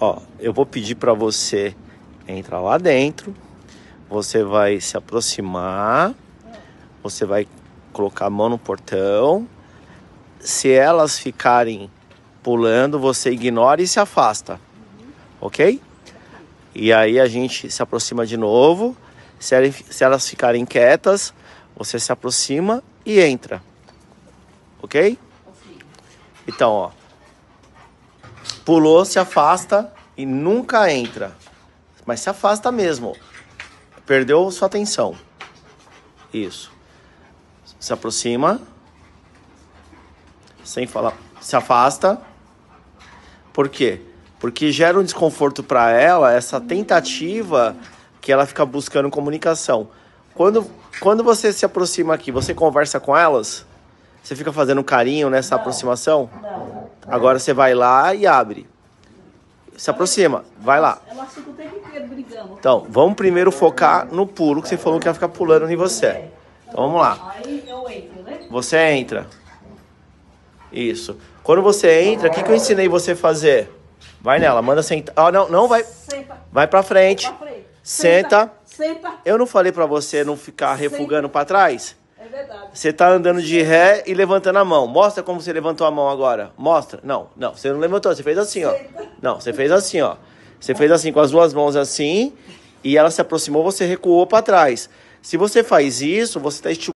Ó, eu vou pedir para você entrar lá dentro. Você vai se aproximar. Você vai colocar a mão no portão. Se elas ficarem pulando, você ignora e se afasta. OK? E aí a gente se aproxima de novo. Se elas ficarem quietas, você se aproxima e entra. OK? Então, ó. Pulou, se afasta e nunca entra. Mas se afasta mesmo. Perdeu sua atenção. Isso. Se aproxima. Sem falar. Se afasta. Por quê? Porque gera um desconforto para ela, essa tentativa que ela fica buscando comunicação. Quando, quando você se aproxima aqui, você conversa com elas? Você fica fazendo carinho nessa não, aproximação? Não. Agora você vai lá e abre. Se aproxima, vai lá. É então, vamos primeiro focar no pulo, que você falou que ia ficar pulando em você. Então vamos lá. Né? Você entra. Isso. Quando você entra, o que, que eu ensinei você fazer? Vai nela, manda sentar. Ah, não, não vai. Vai pra frente. Senta. Senta. Eu não falei para você não ficar refugando para trás? Você está andando de ré e levantando a mão. Mostra como você levantou a mão agora. Mostra. Não, não, você não levantou, você fez assim, ó. Não, você fez assim, ó. Você fez assim com as duas mãos assim e ela se aproximou, você recuou para trás. Se você faz isso, você está estimulando